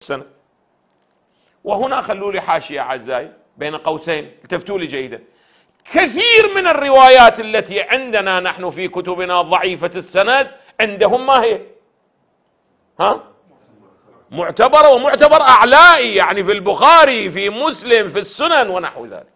سنة وهنا خلوا لي حاشية أعزائي بين قوسين التفتوا لي جيدا كثير من الروايات التي عندنا نحن في كتبنا ضعيفة السند عندهم ما هي ها معتبرة ومعتبر أعلائي يعني في البخاري في مسلم في السنن ونحو ذلك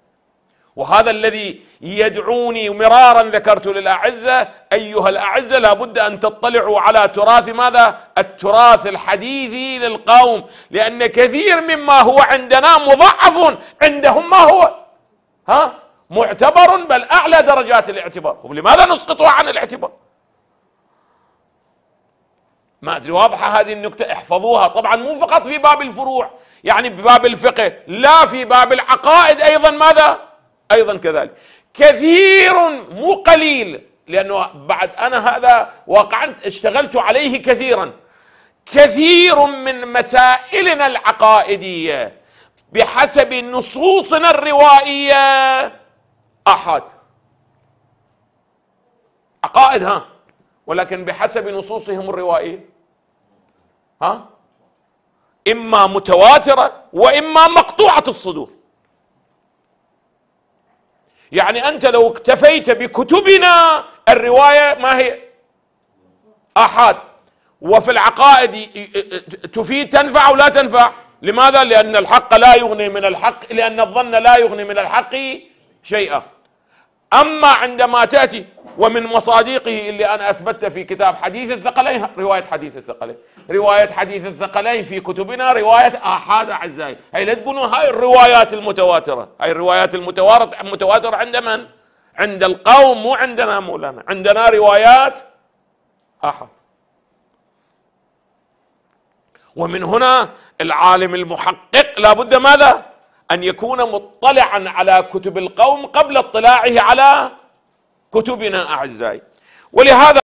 وهذا الذي يدعوني مرارا ذكرت للأعزة أيها الأعزة لابد أن تطلعوا على تراث ماذا؟ التراث الحديثي للقوم لأن كثير مما هو عندنا مضعف عندهم ما هو ها؟ معتبر بل أعلى درجات الاعتبار هم لماذا نسقطه عن الاعتبار؟ ما أدري واضحة هذه النكتة احفظوها طبعا مو فقط في باب الفروع يعني بباب الفقه لا في باب العقائد أيضا ماذا؟ أيضا كذلك كثير مو قليل لأنه بعد أنا هذا واقعا اشتغلت عليه كثيرا كثير من مسائلنا العقائدية بحسب نصوصنا الروائية أحد عقائد ها ولكن بحسب نصوصهم الروائية ها إما متواترة وإما مقطوعة الصدور يعني أنت لو اكتفيت بكتبنا الرواية ما هي آحاد وفي العقائد تفيد تنفع أو لا تنفع لماذا؟ لأن الحق لا يغني من الحق لأن الظن لا يغني من الحق شيئا أما عندما تأتي ومن مصادقه اللي أنا أثبتها في كتاب حديث الثقلين رواية حديث الثقلين رواية حديث الثقلين في كتبنا رواية آحاد أعزائي هي لا تقولون هاي الروايات المتواترة هاي الروايات المتواترة المتواترة عند من؟ عند القوم مو عندنا مولانا عندنا روايات أحد ومن هنا العالم المحقق لابد ماذا؟ أن يكون مطلعا على كتب القوم قبل اطلاعه على كتبنا أعزائي ولهذا